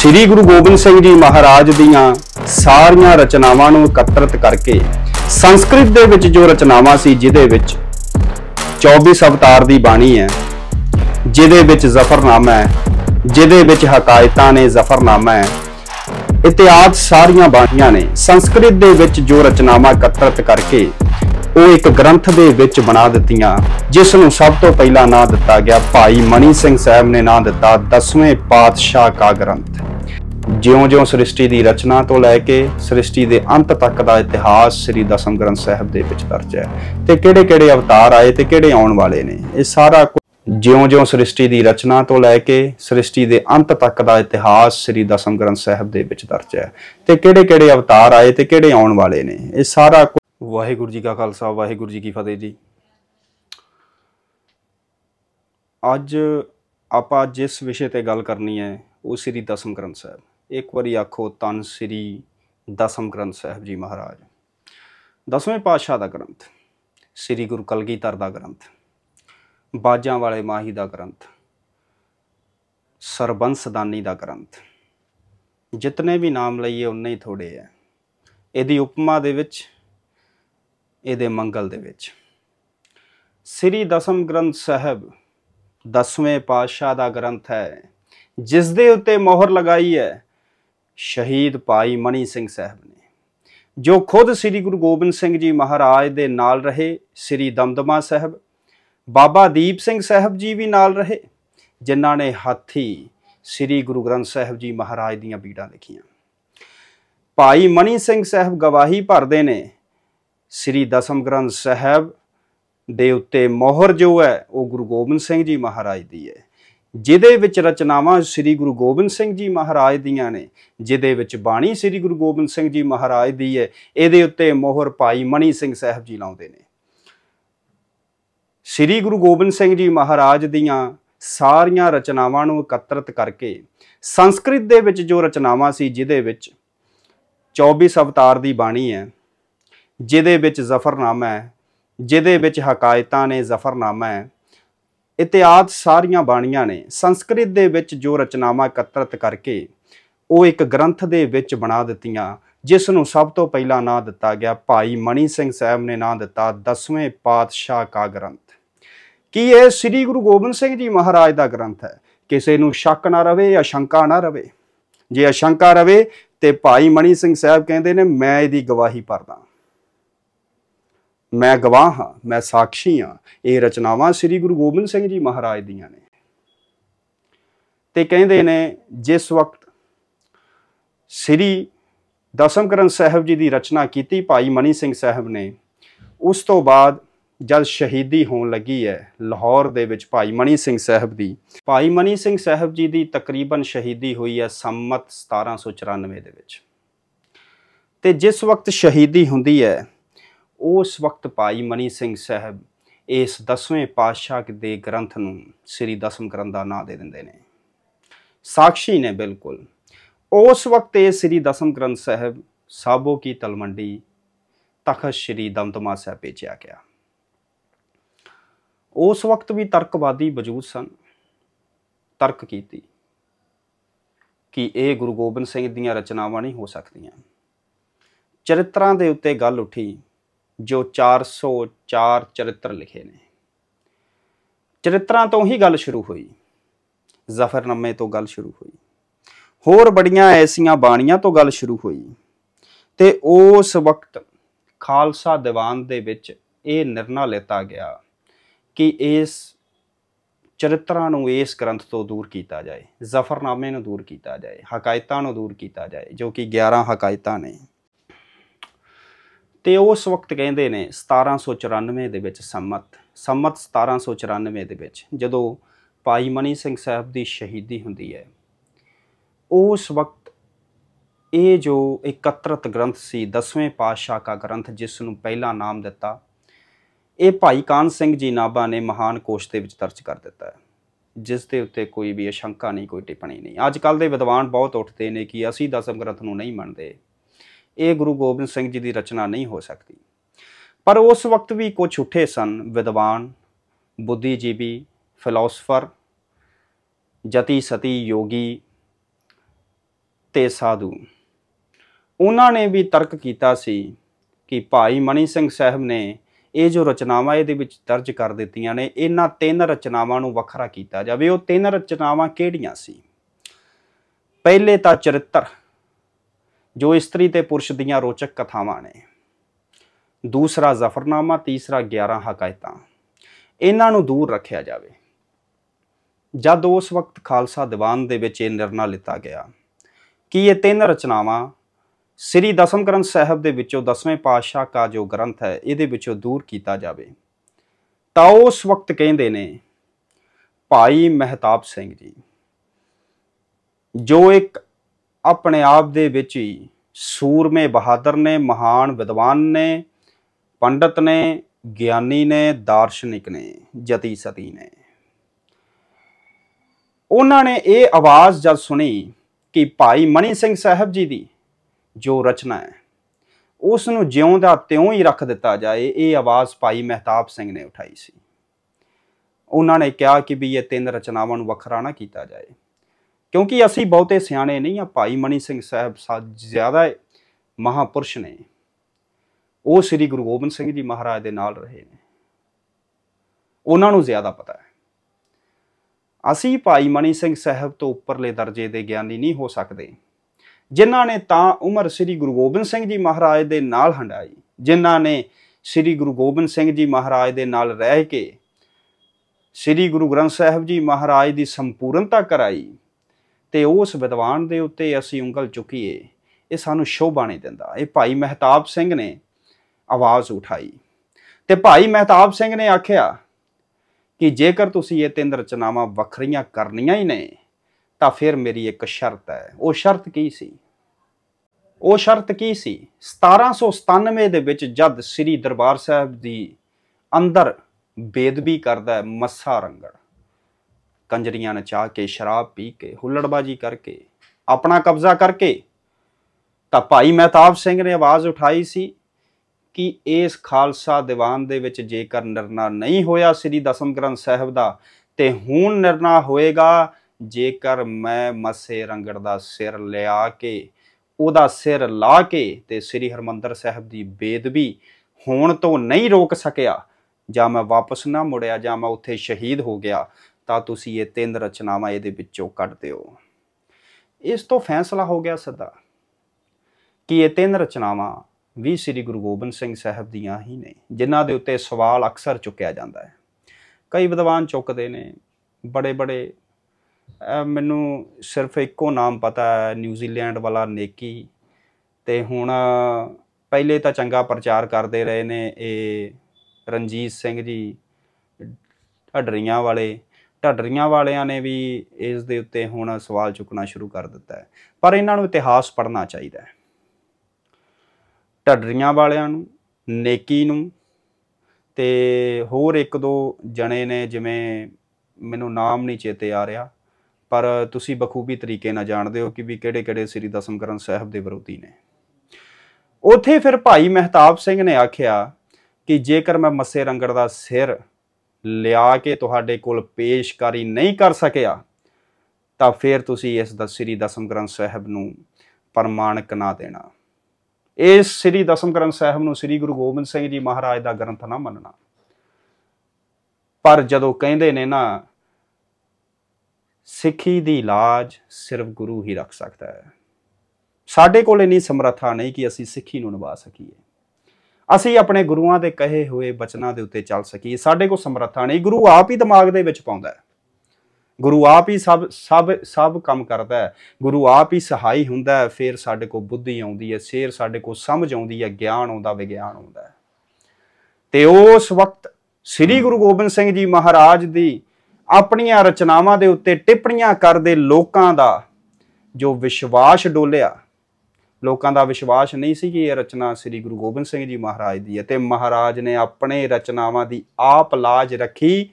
ਸ੍ਰੀ ਗੁਰੂ ਗੋਬਿੰਦ ਸਿੰਘ ਜੀ ਮਹਾਰਾਜ ਦੀਆਂ ਸਾਰੀਆਂ ਰਚਨਾਵਾਂ ਨੂੰ ਇਕੱਤਰਿਤ ਕਰਕੇ ਸੰਸਕ੍ਰਿਤ ਦੇ ਵਿੱਚ ਜੋ ਰਚਨਾਵਾਂ ਸੀ ਜਿਹਦੇ ਵਿੱਚ 24 ਅਵਤਾਰ ਦੀ ਬਾਣੀ ਹੈ ਜਿਹਦੇ ਵਿੱਚ ਜ਼ਫਰਨਾਮਾ ਹੈ ਜਿਹਦੇ ਵਿੱਚ ਹਕਾਇਤਾਂ ਨੇ ਜ਼ਫਰਨਾਮਾ ਹੈ ਇਤਿਹਾਸ ਸਾਰੀਆਂ ਬਾਣੀਆਂ ਨੇ ਸੰਸਕ੍ਰਿਤ ਦੇ ਵਿੱਚ ਜੋ ਰਚਨਾਵਾਂ ਇਕੱਤਰਿਤ ਕਰਕੇ ਉਹ ਇੱਕ ਗ੍ਰੰਥ ਦੇ ਵਿੱਚ ਬਣਾ ਦਿੱਤੀਆਂ ਜਿਸ ਨੂੰ ਸਭ ਤੋਂ ਪਹਿਲਾਂ ਨਾਂ ਦਿੱਤਾ ਗਿਆ ਭਾਈ ਮਨੀ ਸਿੰਘ ਸਾਹਿਬ ਨੇ ਨਾਂ ਦਿੱਤਾ 10ਵੇਂ ਪਾਤਸ਼ਾਹ ਕਾ ਗ੍ਰੰਥ ਜਿਉਂ-ਜਿਉਂ ਸ੍ਰਿਸ਼ਟੀ ਦੀ ਰਚਨਾ ਤੋਂ ਲੈ ਕੇ ਸ੍ਰਿਸ਼ਟੀ ਦੇ ਅੰਤ ਤੱਕ ਦਾ ਇਤਿਹਾਸ ਸ੍ਰੀ ਦਸਮ ਗ੍ਰੰਥ ਸਾਹਿਬ ਦੇ ਵਿੱਚ ਦਰਜ ਹੈ ਤੇ ਕਿਹੜੇ-ਕਿਹੜੇ ਅਵਤਾਰ ਆਏ ਤੇ ਕਿਹੜੇ ਆਉਣ ਵਾਲੇ ਨੇ ਇਹ ਸਾਰਾ ਜਿਉਂ-ਜਿਉਂ ਸ੍ਰਿਸ਼ਟੀ ਦੀ ਰਚਨਾ ਤੋਂ ਲੈ ਕੇ ਸ੍ਰਿਸ਼ਟੀ ਦੇ ਅੰਤ ਤੱਕ ਦਾ ਇਤਿਹਾਸ ਸ੍ਰੀ ਦਸਮ ਗ੍ਰੰਥ ਸਾਹਿਬ ਦੇ ਵਿੱਚ ਦਰਜ ਹੈ ਤੇ ਕਿਹੜੇ-ਕਿਹੜੇ ਅਵਤਾਰ ਆਏ ਤੇ ਕਿਹੜੇ ਆਉਣ ਵਾਲੇ ਨੇ ਇਹ ਸਾਰਾ ਵਾਹਿਗੁਰੂ ਜੀ ਕਾ ਖਾਲਸਾ ਵਾਹਿਗੁਰੂ ਜੀ ਕੀ ਫਤਿਹ ਜੀ ਅੱਜ ਆਪਾਂ ਜਿਸ ਵਿਸ਼ੇ ਤੇ ਗੱਲ ਕਰਨੀ ਹੈ ਉਹ ਸ੍ਰੀ ਦਸਮ ਗ੍ਰੰਥ ਸਾਹਿਬ ਇੱਕ ਵਾਰੀ ਆਖੋ ਤਨ ਸ੍ਰੀ ਦਸਮ ਗ੍ਰੰਥ ਸਾਹਿਬ ਜੀ ਮਹਾਰਾਜ ਦਸਵੇਂ ਪਾਤਸ਼ਾਹ ਦਾ ਗ੍ਰੰਥ ਸ੍ਰੀ ਗੁਰੂ ਕਲਗੀਧਰ ਦਾ ਗ੍ਰੰਥ ਬਾਜਾਂ ਵਾਲੇ ਮਾਹੀ ਦਾ ਗ੍ਰੰਥ ਸਰਬੰਸ ਦਾਨੀ ਦਾ ਗ੍ਰੰਥ ਜਿੰਨੇ ਵੀ ਨਾਮ ਲਈਏ ਉਨੇ ਹੀ ਥੋੜੇ ਆ ਇਹਦੀ ਉਪਮਾ ਦੇ ਵਿੱਚ ਇਹਦੇ ਮੰਗਲ ਦੇ ਵਿੱਚ ਸ੍ਰੀ ਦਸਮ ਗ੍ਰੰਥ ਸਾਹਿਬ ਦਸਵੇਂ ਪਾਤਸ਼ਾਹ ਦਾ ਗ੍ਰੰਥ ਹੈ ਜਿਸ ਦੇ ਉੱਤੇ ਮੋਹਰ ਲਗਾਈ ਹੈ ਸ਼ਹੀਦ ਭਾਈ ਮਣੀ ਸਿੰਘ ਸਾਹਿਬ ਨੇ ਜੋ ਖੁਦ ਸ੍ਰੀ ਗੁਰੂ ਗੋਬਿੰਦ ਸਿੰਘ ਜੀ ਮਹਾਰਾਜ ਦੇ ਨਾਲ ਰਹੇ ਸ੍ਰੀ ਦਮਦਮਾ ਸਾਹਿਬ ਬਾਬਾ ਦੀਪ ਸਿੰਘ ਸਾਹਿਬ ਜੀ ਵੀ ਨਾਲ ਰਹੇ ਜਿਨ੍ਹਾਂ ਨੇ ਹਾਥੀ ਸ੍ਰੀ ਗੁਰੂ ਗ੍ਰੰਥ ਸਾਹਿਬ ਜੀ ਮਹਾਰਾਜ ਦੀਆਂ ਬੀੜਾਂ ਲਿਖੀਆਂ ਭਾਈ ਮਣੀ ਸਿੰਘ ਸਾਹਿਬ ਗਵਾਹੀ ਭਰਦੇ ਨੇ ਸ੍ਰੀ ਦਸਮ ਗ੍ਰੰਥ ਸਾਹਿਬ ਦੇ ਉੱਤੇ ਮੋਹਰ ਜੋ ਹੈ ਉਹ ਗੁਰੂ ਗੋਬਿੰਦ ਸਿੰਘ ਜੀ ਮਹਾਰਾਜ ਦੀ ਹੈ ਜਿਹਦੇ ਵਿੱਚ ਰਚਨਾਵਾਂ ਸ੍ਰੀ ਗੁਰੂ ਗੋਬਿੰਦ ਸਿੰਘ ਜੀ ਮਹਾਰਾਜ ਦੀਆਂ ਨੇ ਜਿਹਦੇ ਵਿੱਚ ਬਾਣੀ ਸ੍ਰੀ ਗੁਰੂ ਗੋਬਿੰਦ ਸਿੰਘ ਜੀ ਮਹਾਰਾਜ ਦੀ ਹੈ ਇਹਦੇ ਉੱਤੇ ਮੋਹਰ ਪਾਈ ਮਣੀ ਸਿੰਘ ਸਾਹਿਬ ਜੀ ਲਾਉਂਦੇ ਨੇ ਸ੍ਰੀ ਗੁਰੂ ਗੋਬਿੰਦ ਸਿੰਘ ਜੀ ਮਹਾਰਾਜ ਦੀਆਂ ਸਾਰੀਆਂ ਰਚਨਾਵਾਂ ਨੂੰ ਇਕੱਤਰਿਤ ਕਰਕੇ ਸੰਸਕ੍ਰਿਤ ਦੇ ਵਿੱਚ ਜੋ ਰਚਨਾਵਾਂ ਸੀ ਜਿਹਦੇ ਵਿੱਚ 24 ਅਵਤਾਰ ਦੀ ਬਾਣੀ ਹੈ ਜਿਹਦੇ ਵਿੱਚ ਜ਼ਫਰਨਾਮਾ ਹੈ ਜਿਹਦੇ ਵਿੱਚ ਹਕਾਇਤਾਂ ਨੇ ਜ਼ਫਰਨਾਮਾ ਹੈ ਇਤਿਆਦ ਸਾਰੀਆਂ ਬਾਣੀਆਂ ਨੇ ਸੰਸਕ੍ਰਿਤ ਦੇ ਵਿੱਚ ਜੋ ਰਚਨਾਵਾਂ ਇਕੱਤਰਤ ਕਰਕੇ ਉਹ ਇੱਕ ਗ੍ਰੰਥ ਦੇ ਵਿੱਚ ਬਣਾ ਦਿੱਤੀਆਂ ਜਿਸ ਨੂੰ ਸਭ ਤੋਂ ਪਹਿਲਾਂ ਨਾਂ ਦਿੱਤਾ ਗਿਆ ਭਾਈ ਮਣੀ ਸਿੰਘ ਸਾਹਿਬ ਨੇ ਨਾਂ ਦਿੱਤਾ ਦਸਵੇਂ ਪਾਤਸ਼ਾਹ ਕਾ ਗ੍ਰੰਥ ਕੀ ਇਹ ਸ੍ਰੀ ਗੁਰੂ ਗੋਬਿੰਦ ਸਿੰਘ ਜੀ ਮਹਾਰਾਜ ਦਾ ਗ੍ਰੰਥ ਹੈ ਕਿਸੇ ਨੂੰ ਸ਼ੱਕ ਨਾ ਰਵੇ ਅਸ਼ੰਕਾ ਨਾ ਰਵੇ ਜੇ ਅਸ਼ੰਕਾ ਰਵੇ ਤੇ ਭਾਈ ਮਣੀ ਸਿੰਘ ਸਾਹਿਬ ਕਹਿੰਦੇ ਨੇ ਮੈਂ ਇਹਦੀ ਗਵਾਹੀ ਪਰਦਾ ਮੈਂ ਗਵਾਹ ਹਾਂ ਮੈਂ ਸਾਖੀ ਹਾਂ ਇਹ ਰਚਨਾਵਾਂ ਸ੍ਰੀ ਗੁਰੂ ਗੋਬਿੰਦ ਸਿੰਘ ਜੀ ਮਹਾਰਾਜ ਦੀਆਂ ਨੇ ਤੇ ਕਹਿੰਦੇ ਨੇ ਜਿਸ ਵਕਤ ਸ੍ਰੀ ਦਸਮ ਗ੍ਰੰਥ ਸਾਹਿਬ ਜੀ ਦੀ ਰਚਨਾ ਕੀਤੀ ਭਾਈ ਮਨੀ ਸਿੰਘ ਸਾਹਿਬ ਨੇ ਉਸ ਤੋਂ ਬਾਅਦ ਜਦ ਸ਼ਹੀਦੀ ਹੋਣ ਲੱਗੀ ਹੈ ਲਾਹੌਰ ਦੇ ਵਿੱਚ ਭਾਈ ਮਨੀ ਸਿੰਘ ਸਾਹਿਬ ਦੀ ਭਾਈ ਮਨੀ ਸਿੰਘ ਸਾਹਿਬ ਜੀ ਦੀ ਤਕਰੀਬਨ ਸ਼ਹੀਦੀ ਹੋਈ ਹੈ ਸੰਮਤ 1794 ਦੇ ਵਿੱਚ ਤੇ ਜਿਸ ਵਕਤ ਸ਼ਹੀਦੀ ਹੁੰਦੀ ਹੈ ਉਸ ਵਕਤ ਭਾਈ ਮਨੀ ਸਿੰਘ ਸਾਹਿਬ ਇਸ 10ਵੇਂ ਪਾਤਸ਼ਾਹ ਦੇ ਗ੍ਰੰਥ ਨੂੰ ਸ੍ਰੀ ਦਸਮ ਗ੍ਰੰਥ ਦਾ ਨਾਂ ਦੇ ਦਿੰਦੇ ਨੇ ਸਾਖੀ ਨੇ ਬਿਲਕੁਲ ਉਸ ਵਕਤ ਇਹ ਸ੍ਰੀ ਦਸਮ ਗ੍ਰੰਥ ਸਾਹਿਬ ਸਾਬੋ ਕੀ ਤਲਮੰਡੀ ਤਖਤ ਸ੍ਰੀ ਦਮਦਮਾ ਸਾਹਿਬ ਭੇਜਿਆ ਗਿਆ ਉਸ ਵਕਤ ਵੀ ਤਰਕਵਾਦੀ ਵਜੂਦ ਸਨ ਤਰਕ ਕੀਤੀ ਕਿ ਇਹ ਗੁਰੂ ਗੋਬਿੰਦ ਸਿੰਘ ਦੀਆਂ ਰਚਨਾਵਾਂ ਨਹੀਂ ਹੋ ਸਕਦੀਆਂ ਚਰਿਤਰਾਂ ਦੇ ਉੱਤੇ ਗੱਲ ਉੱਠੀ ਜੋ 404 ਚਰਿੱਤਰ ਲਿਖੇ ਨੇ ਚਰਿੱਤਰਾਂ ਤੋਂ ਹੀ ਗੱਲ ਸ਼ੁਰੂ ਹੋਈ ਜ਼ਫਰਨਾਮੇ ਤੋਂ ਗੱਲ ਸ਼ੁਰੂ ਹੋਈ ਹੋਰ ਬੜੀਆਂ ਐਸੀਆਂ ਬਾਣੀਆਂ ਤੋਂ ਗੱਲ ਸ਼ੁਰੂ ਹੋਈ ਤੇ ਉਸ ਵਕਤ ਖਾਲਸਾ ਦੀਵਾਨ ਦੇ ਵਿੱਚ ਇਹ ਨਿਰਣਾ ਲਿੱਤਾ ਗਿਆ ਕਿ ਇਸ ਚਰਿੱਤਰਾਂ ਨੂੰ ਇਸ ਗ੍ਰੰਥ ਤੋਂ ਦੂਰ ਕੀਤਾ ਜਾਏ ਜ਼ਫਰਨਾਮੇ ਨੂੰ ਦੂਰ ਕੀਤਾ ਜਾਏ ਹਕਾਇਤਾਂ ਨੂੰ ਦੂਰ ਕੀਤਾ ਜਾਏ ਜੋ ਕਿ 11 ਹਕਾਇਤਾਂ ਨੇ ਤੇ ਉਸ ਵਕਤ ਕਹਿੰਦੇ ਨੇ 1794 ਦੇ ਵਿੱਚ ਸੰਮਤ ਸੰਮਤ 1794 ਦੇ ਵਿੱਚ ਜਦੋਂ ਪਾਈ ਮਨੀ ਸਿੰਘ ਸਾਹਿਬ ਦੀ ਸ਼ਹੀਦੀ ਹੁੰਦੀ ਹੈ ਉਸ ਵਕਤ ਇਹ ਜੋ ਇਕੱਤਰਤ ਗ੍ਰੰਥ ਸੀ 10ਵੇਂ ਪਾਤਸ਼ਾਹ ਦਾ ਗ੍ਰੰਥ ਜਿਸ ਨੂੰ ਪਹਿਲਾ ਨਾਮ ਦਿੱਤਾ ਇਹ ਭਾਈ ਕਾਨ ਸਿੰਘ ਜੀ ਨਾਭਾ ਨੇ ਮਹਾਨ ਕੋਸ਼ ਦੇ ਵਿੱਚ ਦਰਜ ਕਰ ਦਿੱਤਾ ਹੈ ਜਿਸ ਦੇ ਉੱਤੇ ਕੋਈ ਵੀ ਅਸ਼ੰਕਾ ਨਹੀਂ ਕੋਈ ਟਿੱਪਣੀ ਨਹੀਂ ਅੱਜ ਕੱਲ ਦੇ ਵਿਦਵਾਨ ਬਹੁਤ ਉੱਠਦੇ ਨੇ ਕਿ ਅਸੀਂ ਦਸਮ ਗ੍ਰੰਥ ਨੂੰ ਨਹੀਂ ਮੰਨਦੇ ਇਹ ਗੁਰੂ ਗੋਬਿੰਦ ਸਿੰਘ ਜੀ ਦੀ ਰਚਨਾ ਨਹੀਂ ਹੋ ਸਕਦੀ ਪਰ ਉਸ ਵਕਤ ਵੀ ਕੁਝ ਉੱਠੇ ਸਨ ਵਿਦਵਾਨ ਬੁੱਧੀਜੀਵੀ ਫਿਲਾਸਫਰ ਜਤੀ ਸਤੀ ਯੋਗੀ ਤੇ ਸਾਧੂ ਉਹਨਾਂ ਨੇ ਵੀ ਤਰਕ ਕੀਤਾ ਸੀ ਕਿ ਭਾਈ ਮਣੀ ਸਿੰਘ ਸਾਹਿਬ ਨੇ ਇਹ ਜੋ ਰਚਨਾਵਾਂ ਇਹਦੇ ਵਿੱਚ ਦਰਜ ਕਰ ਦਿੱਤੀਆਂ ਨੇ ਇਹਨਾਂ ਤਿੰਨ ਰਚਨਾਵਾਂ ਨੂੰ ਵੱਖਰਾ ਕੀਤਾ ਜਾਵੇ ਉਹ ਤਿੰਨ ਰਚਨਾਵਾਂ ਕਿਹੜੀਆਂ ਸੀ ਪਹਿਲੇ ਤਾਂ ਚਰਿੱਤਰ ਜੋ ਇਸਤਰੀ ਤੇ ਪੁਰਸ਼ ਦੀਆਂ ਰੋਚਕ ਕਥਾਵਾਂ ਨੇ ਦੂਸਰਾ ਜ਼ਫਰਨਾਮਾ ਤੀਸਰਾ 11 ਹਕਾਇਤਾਂ ਇਹਨਾਂ ਨੂੰ ਦੂਰ ਰੱਖਿਆ ਜਾਵੇ ਜਦ ਉਸ ਵਕਤ ਖਾਲਸਾ ਦੀਵਾਨ ਦੇ ਵਿੱਚ ਇਹ ਨਿਰਣਾ ਲਿੱਤਾ ਗਿਆ ਕਿ ਇਹ ਤਿੰਨ ਰਚਨਾਵਾਂ ਸ੍ਰੀ ਦਸਮ ਗ੍ਰੰਥ ਸਾਹਿਬ ਦੇ ਵਿੱਚੋਂ ਦਸਵੇਂ ਪਾਤਸ਼ਾਹ ਕਾ ਜੋ ਗ੍ਰੰਥ ਹੈ ਇਹਦੇ ਵਿੱਚੋਂ ਦੂਰ ਕੀਤਾ ਜਾਵੇ ਤਾਂ ਉਸ ਵਕਤ ਕਹਿੰਦੇ ਨੇ ਭਾਈ ਮਹਿਤਾਬ ਸਿੰਘ ਜੀ ਜੋ ਇੱਕ ਆਪਣੇ ਆਪ ਦੇ ਵਿੱਚ ਹੀ ਸੂਰਮੇ ਬਹਾਦਰ ਨੇ ਮਹਾਨ ਵਿਦਵਾਨ ਨੇ ਪੰਡਤ ਨੇ ਗਿਆਨੀ ਨੇ ਦਾਰਸ਼ਨਿਕ ਨੇ ਜਤੀ ਸਤੀ ਨੇ ਉਹਨਾਂ ਨੇ ਇਹ ਆਵਾਜ਼ ਜਦ ਸੁਣੀ ਕਿ ਭਾਈ ਮਨੀ ਸਿੰਘ ਸਾਹਿਬ ਜੀ ਦੀ ਜੋ ਰਚਨਾ ਹੈ ਉਸ ਨੂੰ ਜਿਉਂ ਦਾ ਤਿਉਂ ਹੀ ਰੱਖ ਦਿੱਤਾ ਜਾਏ ਇਹ ਆਵਾਜ਼ ਭਾਈ ਮਹਿਤਾਬ ਸਿੰਘ ਨੇ ਉਠਾਈ ਸੀ ਉਹਨਾਂ ਨੇ ਕਿਹਾ ਕਿ ਵੀ ਇਹ ਤਿੰਨ ਰਚਨਾਵਾਂ ਨੂੰ ਵੱਖਰਾ ਨਾ ਕੀਤਾ ਜਾਏ ਕਿਉਂਕਿ ਅਸੀਂ ਬਹੁਤੇ ਸਿਆਣੇ ਨਹੀਂ ਆ ਭਾਈ ਮਨੀ ਸਿੰਘ ਸਾਹਿਬ ਜ਼ਿਆਦਾ ਮਹਾਪੁਰਸ਼ ਨੇ ਉਹ ਸ੍ਰੀ ਗੁਰੂ ਗੋਬਿੰਦ ਸਿੰਘ ਜੀ ਮਹਾਰਾਜ ਦੇ ਨਾਲ ਰਹੇ ਨੇ ਉਹਨਾਂ ਨੂੰ ਜ਼ਿਆਦਾ ਪਤਾ ਹੈ ਅਸੀਂ ਭਾਈ ਮਨੀ ਸਿੰਘ ਸਾਹਿਬ ਤੋਂ ਉੱਪਰਲੇ ਦਰਜੇ ਦੇ ਗਿਆਨੀ ਨਹੀਂ ਹੋ ਸਕਦੇ ਜਿਨ੍ਹਾਂ ਨੇ ਤਾਂ ਉਮਰ ਸ੍ਰੀ ਗੁਰੂ ਗੋਬਿੰਦ ਸਿੰਘ ਜੀ ਮਹਾਰਾਜ ਦੇ ਨਾਲ ਹੰਡਾਈ ਜਿਨ੍ਹਾਂ ਨੇ ਸ੍ਰੀ ਗੁਰੂ ਗੋਬਿੰਦ ਸਿੰਘ ਜੀ ਮਹਾਰਾਜ ਦੇ ਨਾਲ ਰਹਿ ਕੇ ਸ੍ਰੀ ਗੁਰੂ ਗ੍ਰੰਥ ਸਾਹਿਬ ਜੀ ਮਹਾਰਾਜ ਦੀ ਸੰਪੂਰਨਤਾ ਕਰਾਈ ਤੇ ਉਸ ਵਿਦਵਾਨ ਦੇ ਉੱਤੇ ਅਸੀਂ ਉਂਗਲ ਚੁੱਕੀਏ ਇਹ ਸਾਨੂੰ ਸ਼ੋਭਾ ਨਹੀਂ ਦਿੰਦਾ ਇਹ ਭਾਈ ਮਹਿਤਾਬ ਸਿੰਘ ਨੇ ਆਵਾਜ਼ ਉਠਾਈ ਤੇ ਭਾਈ ਮਹਿਤਾਬ ਸਿੰਘ ਨੇ ਆਖਿਆ ਕਿ ਜੇਕਰ ਤੁਸੀਂ ਇਹ ਤਿੰਨ ਰਚਨਾਵਾਂ ਵੱਖਰੀਆਂ ਕਰਨੀਆਂ ਹੀ ਨੇ ਤਾਂ ਫਿਰ ਮੇਰੀ ਇੱਕ ਸ਼ਰਤ ਹੈ ਉਹ ਸ਼ਰਤ ਕੀ ਸੀ ਉਹ ਸ਼ਰਤ ਕੀ ਸੀ 1797 ਦੇ ਵਿੱਚ ਜਦ ਸ੍ਰੀ ਦਰਬਾਰ ਸਾਹਿਬ ਦੀ ਅੰਦਰ ਬੇਦਬੀ ਕਰਦਾ ਮੱਸਾ ਰੰਗੜ ਕੰਜਰੀਆਂ ਨਚਾ ਕੇ ਸ਼ਰਾਬ ਪੀ ਕੇ ਹੁੱਲੜਬਾਜੀ ਕਰਕੇ ਆਪਣਾ ਕਬਜ਼ਾ ਕਰਕੇ ਤਾਂ ਭਾਈ ਮਹਿਤਾਬ ਸਿੰਘ ਨੇ ਆਵਾਜ਼ ਉਠਾਈ ਸੀ ਕਿ ਇਸ ਖਾਲਸਾ ਦੀਵਾਨ ਦੇ ਵਿੱਚ ਜੇਕਰ ਨਿਰਣਾ ਨਹੀਂ ਹੋਇਆ ਸ੍ਰੀ ਦਸਮ ਗ੍ਰੰਥ ਸਾਹਿਬ ਦਾ ਤੇ ਹੁਣ ਨਿਰਣਾ ਹੋਏਗਾ ਜੇਕਰ ਮੈਂ ਮਸੇ ਰੰਗੜ ਦਾ ਸਿਰ ਲਿਆ ਕੇ ਉਹਦਾ ਸਿਰ ਲਾ ਕੇ ਤੇ ਸ੍ਰੀ ਹਰਮੰਦਰ ਸਾਹਿਬ ਦੀ ਬੇਦਬੀ ਹੋਣ ਤੋਂ ਨਹੀਂ ਰੋਕ ਸਕਿਆ ਜਾਂ ਮੈਂ ਵਾਪਸ ਨਾ ਮੁੜਿਆ ਜਾਂ ਮੈਂ ਉੱਥੇ ਸ਼ਹੀਦ ਹੋ ਗਿਆ ਤਾਂ ਤੁਸੀਂ ਇਹ ਤਿੰਨ ਰਚਨਾਵਾਂ ਇਹਦੇ ਵਿੱਚੋਂ ਕੱਢ ਦਿਓ ਇਸ ਤੋਂ ਫੈਸਲਾ ਹੋ ਗਿਆ ਸਦਾ ਕਿ ਇਹ ਤਿੰਨ ਰਚਨਾਵਾਂ ਵੀ ਸ੍ਰੀ ਗੁਰੂ ਗੋਬਿੰਦ ਸਿੰਘ ਸਾਹਿਬ ਦੀਆਂ ਹੀ ਨੇ ਜਿਨ੍ਹਾਂ ਦੇ ਉੱਤੇ ਸਵਾਲ ਅਕਸਰ ਚੁੱਕਿਆ ਜਾਂਦਾ ਹੈ ਕਈ ਵਿਦਵਾਨ ਚੁੱਕਦੇ ਨੇ ਬੜੇ ਬੜੇ ਮੈਨੂੰ ਸਿਰਫ ਇੱਕੋ ਨਾਮ ਪਤਾ ਹੈ ਨਿਊਜ਼ੀਲੈਂਡ ਵਾਲਾ ਨੇਕੀ ਤੇ ਹੁਣ ਪਹਿਲੇ ਤਾਂ ਚੰਗਾ ਪ੍ਰਚਾਰ ਕਰਦੇ ਰਹੇ ਨੇ ਇਹ ਰਣਜੀਤ ਸਿੰਘ ਜੀ ਢੜਰੀਆਂ ਵਾਲੇ ਢੱਡਰੀਆਂ ਵਾਲਿਆਂ ਨੇ ਵੀ ਇਸ ਦੇ ਉੱਤੇ ਹੁਣ ਸਵਾਲ ਚੁੱਕਣਾ ਸ਼ੁਰੂ ਕਰ ਦਿੱਤਾ ਹੈ ਪਰ ਇਹਨਾਂ ਨੂੰ ਇਤਿਹਾਸ ਪੜ੍ਹਨਾ ਚਾਹੀਦਾ ਹੈ ਢੱਡਰੀਆਂ ਵਾਲਿਆਂ ਨੂੰ ਨੇਕੀ ਨੂੰ ਤੇ ਹੋਰ ਇੱਕ ਦੋ ਜਣੇ ਨੇ ਜਿਵੇਂ ਮੈਨੂੰ ਨਾਮ ਨਹੀਂ ਚੇਤੇ ਆ ਰਿਹਾ ਪਰ ਤੁਸੀਂ ਬਖੂਬੀ ਤਰੀਕੇ ਨਾਲ ਜਾਣਦੇ ਹੋ ਕਿ ਵੀ ਕਿਹੜੇ-ਕਿਹੜੇ ਸ੍ਰੀ ਦਸਮ ਗ੍ਰੰਥ ਸਾਹਿਬ ਦੇ ਵਿਰੋਧੀ ਨੇ ਉਥੇ ਫਿਰ ਭਾਈ ਮਹਿਤਾਬ ਸਿੰਘ ਨੇ ਆਖਿਆ ਕਿ ਜੇਕਰ ਮੈਂ ਮੱਸੇ ਰੰਗੜ ਦਾ ਸਿਰ ਲਿਆ ਕੇ ਤੁਹਾਡੇ ਕੋਲ ਪੇਸ਼ਕਾਰੀ ਨਹੀਂ ਕਰ ਸਕਿਆ ਤਾਂ ਫਿਰ ਤੁਸੀਂ ਇਸ ਦਸਰੀ ਸ੍ਰੀ ਦਸਮ ਗ੍ਰੰਥ ਸਾਹਿਬ ਨੂੰ ਪ੍ਰਮਾਣਕ ਨਾ ਦੇਣਾ ਇਸ ਸ੍ਰੀ ਦਸਮ ਗ੍ਰੰਥ ਸਾਹਿਬ ਨੂੰ ਸ੍ਰੀ ਗੁਰੂ ਗੋਬਿੰਦ ਸਿੰਘ ਜੀ ਮਹਾਰਾਜ ਦਾ ਗ੍ਰੰਥ ਨਾ ਮੰਨਣਾ ਪਰ ਜਦੋਂ ਕਹਿੰਦੇ ਨੇ ਨਾ ਸਿੱਖੀ ਦੀ ਲਾਜ ਸਿਰਫ ਗੁਰੂ ਹੀ ਰੱਖ ਸਕਦਾ ਹੈ ਸਾਡੇ ਕੋਲ ਇਨੀ ਸਮਰੱਥਾ ਨਹੀਂ ਕਿ ਅਸੀਂ ਸਿੱਖੀ ਨੂੰ ਨਿਭਾ ਸਕੀਏ ਅਸੀਂ ਆਪਣੇ ਗੁਰੂਆਂ ਦੇ ਕਹੇ ਹੋਏ ਬਚਨਾਂ ਦੇ ਉੱਤੇ ਚੱਲ ਸਕੀਏ ਸਾਡੇ ਕੋ ਸਮਰੱਥਾ ਨਹੀਂ ਗੁਰੂ ਆਪ ਹੀ ਦਿਮਾਗ ਦੇ ਵਿੱਚ ਪਾਉਂਦਾ ਹੈ ਗੁਰੂ ਆਪ ਹੀ ਸਭ ਸਭ ਸਭ ਕੰਮ ਕਰਦਾ ਹੈ ਗੁਰੂ ਆਪ ਹੀ ਸਹਾਈ ਹੁੰਦਾ ਹੈ ਫਿਰ ਸਾਡੇ ਕੋ ਬੁੱਧੀ ਆਉਂਦੀ ਹੈ ਸੇਰ ਸਾਡੇ ਕੋ ਸਮਝ ਆਉਂਦੀ ਹੈ ਗਿਆਨ ਆਉਂਦਾ ਵਿਗਿਆਨ ਆਉਂਦਾ ਤੇ ਉਸ ਵਕਤ ਸ੍ਰੀ ਗੁਰੂ ਗੋਬਿੰਦ ਸਿੰਘ ਜੀ ਮਹਾਰਾਜ ਦੀ ਆਪਣੀਆਂ ਰਚਨਾਵਾਂ ਦੇ ਉੱਤੇ ਟਿੱਪਣੀਆਂ ਕਰਦੇ ਲੋਕਾਂ ਦਾ ਜੋ ਵਿਸ਼ਵਾਸ ਡੋਲਿਆ ਲੋਕਾਂ ਦਾ ਵਿਸ਼ਵਾਸ ਨਹੀਂ ਸੀ ਕਿ ਇਹ ਰਚਨਾ ਸ੍ਰੀ ਗੁਰੂ ਗੋਬਿੰਦ ਸਿੰਘ ਜੀ ਮਹਾਰਾਜ ਦੀ ਹੈ ਤੇ ਮਹਾਰਾਜ ਨੇ ਆਪਣੇ ਰਚਨਾਵਾਂ ਦੀ ਆਪ ਲਾਜ ਰੱਖੀ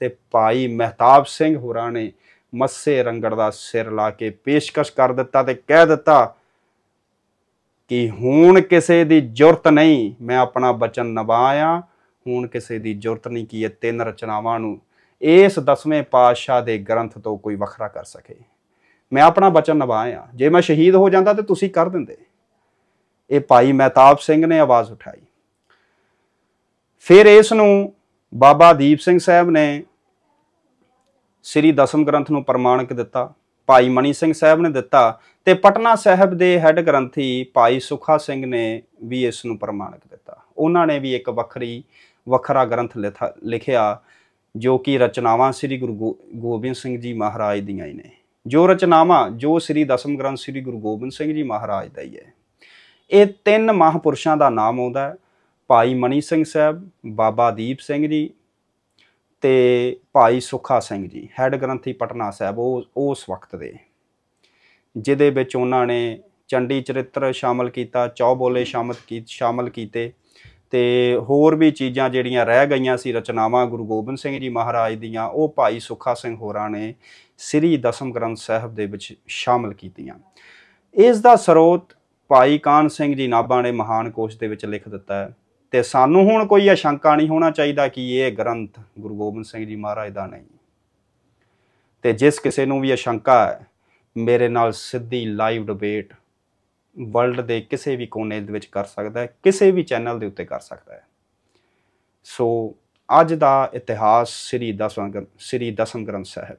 ਤੇ ਭਾਈ ਮਹਿਤਾਬ ਸਿੰਘ ਹੋਰਾਂ ਨੇ ਮੱਸੇ ਰੰਗੜ ਦਾ ਸਿਰ ਲਾ ਕੇ ਪੇਸ਼ਕਸ਼ ਕਰ ਦਿੱਤਾ ਤੇ ਕਹਿ ਦਿੱਤਾ ਕਿ ਹੁਣ ਕਿਸੇ ਦੀ ਜ਼ਰੂਰਤ ਨਹੀਂ ਮੈਂ ਆਪਣਾ ਬਚਨ ਨਿਭਾਇਆ ਹੁਣ ਕਿਸੇ ਦੀ ਜ਼ਰੂਰਤ ਨਹੀਂ ਕੀ ਇਹ ਤਿੰਨ ਰਚਨਾਵਾਂ ਨੂੰ ਇਸ ਦਸਵੇਂ ਪਾਤਸ਼ਾਹ ਦੇ ਗ੍ਰੰਥ ਤੋਂ ਕੋਈ ਵੱਖਰਾ ਕਰ ਸਕੇ ਮੈਂ ਆਪਣਾ ਬਚਨ ਨਿਭਾਇਆ ਜੇ ਮੈਂ ਸ਼ਹੀਦ ਹੋ ਜਾਂਦਾ ਤੇ ਤੁਸੀਂ ਕਰ ਦਿੰਦੇ ਇਹ ਭਾਈ ਮਹਿਤਾਬ ਸਿੰਘ ਨੇ ਆਵਾਜ਼ ਉਠਾਈ ਫਿਰ ਇਸ ਨੂੰ ਬਾਬਾ ਦੀਪ ਸਿੰਘ ਸਾਹਿਬ ਨੇ ਸ੍ਰੀ ਦਸਮ ਗ੍ਰੰਥ ਨੂੰ ਪ੍ਰਮਾਣਿਕ ਦਿੱਤਾ ਭਾਈ ਮਣੀ ਸਿੰਘ ਸਾਹਿਬ ਨੇ ਦਿੱਤਾ ਤੇ ਪਟਨਾ ਸਾਹਿਬ ਦੇ ਹੈੱਡ ਗ੍ਰੰਥੀ ਭਾਈ ਸੁਖਾ ਸਿੰਘ ਨੇ ਵੀ ਇਸ ਨੂੰ ਪ੍ਰਮਾਣਿਕ ਦਿੱਤਾ ਉਹਨਾਂ ਨੇ ਵੀ ਇੱਕ ਵੱਖਰੀ ਵੱਖਰਾ ਗ੍ਰੰਥ ਲਿਖਿਆ ਜੋ ਕਿ ਰਚਨਾਵਾਂ ਸ੍ਰੀ ਗੁਰੂ ਗੋਬਿੰਦ ਸਿੰਘ ਜੀ ਮਹਾਰਾਜ ਦੀਆਂ ਹੀ ਨੇ ਜੋ ਰਚਨਾਵਾਂ ਜੋ ਸ੍ਰੀ ਦਸਮ ਗ੍ਰੰਥ ਸ੍ਰੀ ਗੁਰੂ ਗੋਬਿੰਦ ਸਿੰਘ ਜੀ ਮਹਾਰਾਜ ਦਾ ਹੀ ਹੈ ਇਹ ਤਿੰਨ ਮਹਾਪੁਰਸ਼ਾਂ ਦਾ ਨਾਮ ਆਉਂਦਾ ਹੈ ਭਾਈ ਮਨੀ ਸਿੰਘ ਸਾਹਿਬ ਬਾਬਾ ਦੀਪ ਸਿੰਘ ਜੀ ਤੇ ਭਾਈ ਸੁਖਾ ਸਿੰਘ ਜੀ ਹੈੱਡ ਗ੍ਰੰਥੀ ਪਟਨਾ ਸਾਹਿਬ ਉਹ ਉਸ ਵਕਤ ਦੇ ਜਿਹਦੇ ਵਿੱਚ ਉਹਨਾਂ ਨੇ ਚੰਡੀ ਚਰਿੱਤਰ ਸ਼ਾਮਲ ਕੀਤਾ ਚੌ ਬੋਲੇ ਸ਼ਾਮਤ ਕੀ ਸ਼ਾਮਲ ਕੀਤੇ ਤੇ ਹੋਰ ਵੀ ਚੀਜ਼ਾਂ ਜਿਹੜੀਆਂ ਰਹਿ ਗਈਆਂ ਸੀ ਰਚਨਾਵਾਂ ਗੁਰੂ ਗੋਬਿੰਦ ਸਿੰਘ ਜੀ ਮਹਾਰਾਜ ਦੀਆਂ ਉਹ ਭਾਈ ਸੁਖਾ ਸਿੰਘ ਹੋਰਾਂ ਨੇ ਸ੍ਰੀ ਦਸਮ ਗ੍ਰੰਥ ਸਾਹਿਬ ਦੇ ਵਿੱਚ ਸ਼ਾਮਲ ਕੀਤੀਆਂ ਇਸ ਦਾ ਸਰੋਤ ਭਾਈ ਕਾਨ ਸਿੰਘ ਜੀ ਨਾਭਾ ਨੇ ਮਹਾਨ ਕੋਸ਼ ਦੇ ਵਿੱਚ ਲਿਖ ਦਿੱਤਾ ਹੈ ਤੇ ਸਾਨੂੰ ਹੁਣ ਕੋਈ ਅਸ਼ੰਕਾ ਨਹੀਂ ਹੋਣਾ ਚਾਹੀਦਾ ਕਿ ਇਹ ਗ੍ਰੰਥ ਗੁਰੂ ਗੋਬਿੰਦ ਸਿੰਘ ਜੀ ਮਹਾਰਾਜ ਦਾ ਨਹੀਂ ਤੇ ਜਿਸ ਕਿਸੇ ਨੂੰ ਵੀ ਅਸ਼ੰਕਾ ਹੈ ਮੇਰੇ ਨਾਲ ਸਿੱਧੀ ਲਾਈਵ ਡਿਬੇਟ ਵਰਲਡ ਦੇ ਕਿਸੇ ਵੀ ਕੋਨੇ ਦੇ ਵਿੱਚ ਕਰ ਸਕਦਾ ਹੈ ਕਿਸੇ ਵੀ ਚੈਨਲ ਦੇ ਉੱਤੇ ਕਰ ਸਕਦਾ ਹੈ ਸੋ ਅੱਜ ਦਾ ਇਤਿਹਾਸ ਸ੍ਰੀ ਦਸਮ ਗ੍ਰੰਥ ਸ੍ਰੀ ਦਸਮ ਗ੍ਰੰਥ ਸਾਹਿਬ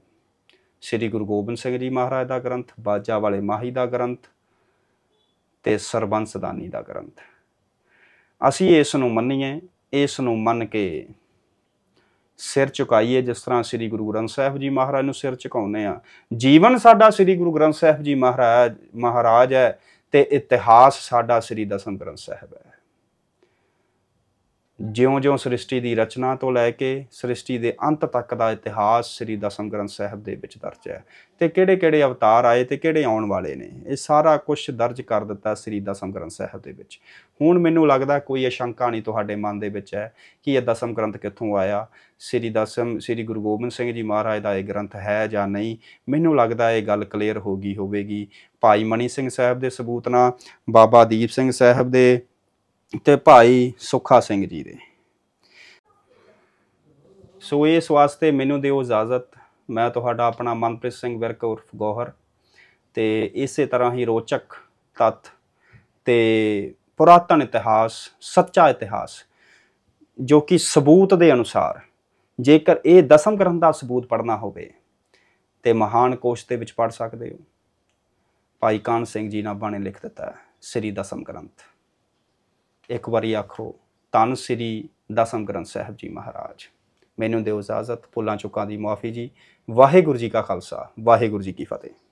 ਸ੍ਰੀ ਗੁਰੂ ਗੋਬਿੰਦ ਸਿੰਘ ਜੀ ਮਹਾਰਾਜ ਦਾ ਗ੍ਰੰਥ ਬਾਜਾ ਵਾਲੇ ਮਾਹੀ ਦਾ ਗ੍ਰੰਥ ਤੇ ਸਰਬੰਸ ਦਾਨੀ ਦਾ ਗ੍ਰੰਥ ਅਸੀਂ ਇਸ ਨੂੰ ਮੰਨੀਏ ਇਸ ਨੂੰ ਮੰਨ ਕੇ ਸਿਰ ਝੁਕਾਈਏ ਜਿਸ ਤਰ੍ਹਾਂ ਸ੍ਰੀ ਗੁਰੂ ਗ੍ਰੰਥ ਸਾਹਿਬ ਜੀ ਮਹਾਰਾਜ ਨੂੰ ਸਿਰ ਝੁਕਾਉਂਦੇ ਆ ਜੀਵਨ ਸਾਡਾ ਸ੍ਰੀ ਗੁਰੂ ਗ੍ਰੰਥ ਸਾਹਿਬ ਜੀ ਮਹਾਰਾਜ ਮਹਾਰਾਜ ਹੈ ਤੇ ਇਤਿਹਾਸ ਸਾਡਾ ਸ੍ਰੀ ਦਸਮ ਗ੍ਰੰਥ ਸਾਹਿਬ ਹੈ ਜਿਉਂ-ਜਿਉਂ ਸ੍ਰਿਸ਼ਟੀ ਦੀ ਰਚਨਾ ਤੋਂ ਲੈ ਕੇ ਸ੍ਰਿਸ਼ਟੀ ਦੇ ਅੰਤ ਤੱਕ ਦਾ ਇਤਿਹਾਸ ਸ੍ਰੀ ਦਸਮ ਗ੍ਰੰਥ ਸਾਹਿਬ ਦੇ ਵਿੱਚ ਦਰਜ ਹੈ ਤੇ ਕਿਹੜੇ-ਕਿਹੜੇ ਅਵਤਾਰ ਆਏ ਤੇ ਕਿਹੜੇ ਆਉਣ ਵਾਲੇ ਨੇ ਇਹ ਸਾਰਾ ਕੁਝ ਦਰਜ ਕਰ ਦਿੱਤਾ ਸ੍ਰੀ ਦਸਮ ਗ੍ਰੰਥ ਸਾਹਿਬ ਦੇ ਵਿੱਚ ਹੁਣ ਮੈਨੂੰ ਲੱਗਦਾ ਕੋਈ ਅਸ਼ੰਕਾ ਨਹੀਂ ਤੁਹਾਡੇ ਮਨ ਦੇ ਵਿੱਚ ਹੈ ਕਿ ਇਹ ਦਸਮ ਗ੍ਰੰਥ ਕਿੱਥੋਂ ਆਇਆ ਸ੍ਰੀ ਦਸਮ ਸ੍ਰੀ ਗੁਰੂ ਗੋਬਿੰਦ ਸਿੰਘ ਜੀ ਮਹਾਰਾਜ ਦਾ ਇਹ ਗ੍ਰੰਥ ਹੈ ਜਾਂ ਨਹੀਂ ਮੈਨੂੰ ਲੱਗਦਾ ਇਹ ਗੱਲ ਕਲੀਅਰ ਹੋ ਗਈ ਹੋਵੇਗੀ ਭਾਈ ਮਣੀ ਸਿੰਘ ਸਾਹਿਬ ਦੇ ਸਬੂਤ ਨਾਲ ਬਾਬਾ ਦੀਪ ਸਿੰਘ ਸਾਹਿਬ ਦੇ ਤੇ ਭਾਈ ਸੁਖਾ ਸਿੰਘ ਜੀ ਦੇ ਸੋ ਇਸ ਵਾਸਤੇ ਮੈਨੂੰ ਦਿਓ ਇਜਾਜ਼ਤ ਮੈਂ ਤੁਹਾਡਾ ਆਪਣਾ ਮਨਪ੍ਰੀਤ ਸਿੰਘ ਵਿਰਕ ਉਰਫ ਗੋਹਰ ਤੇ ਇਸੇ ਤਰ੍ਹਾਂ ਹੀ ਰੋਚਕ ਤੱਤ ਤੇ ਪੁਰਾਤਨ ਇਤਿਹਾਸ ਸੱਚਾ ਇਤਿਹਾਸ ਜੋ ਕਿ ਸਬੂਤ ਦੇ ਅਨੁਸਾਰ ਜੇਕਰ ਇਹ ਦਸਮ ਗ੍ਰੰਥ ਦਾ ਸਬੂਤ ਪੜਨਾ ਹੋਵੇ ਤੇ ਮਹਾਨ ਕੋਸ਼ ਦੇ ਵਿੱਚ ਪੜ ਸਕਦੇ ਹੋ ਭਾਈ ਕਾਨ ਸਿੰਘ ਜੀ ਨਾਭਾ ਨੇ ਲਿਖ ਦਿੱਤਾ ਸ੍ਰੀ ਦਸਮ ਗ੍ਰੰਥ ਇੱਕ ਵਾਰੀ ਆਖੋ ਤਨ ਸ੍ਰੀ ਦਸਮ ਗ੍ਰੰਥ ਸਾਹਿਬ ਜੀ ਮਹਾਰਾਜ ਮੈਨੂੰ ਦਿਓ ਇਜਾਜ਼ਤ ਪੁੱਲਾਂ ਚੁੱਕਾਂ ਦੀ ਮਾਫੀ ਜੀ ਵਾਹਿਗੁਰੂ ਜੀ ਕਾ ਖਾਲਸਾ ਵਾਹਿਗੁਰੂ ਜੀ ਕੀ ਫਤਿਹ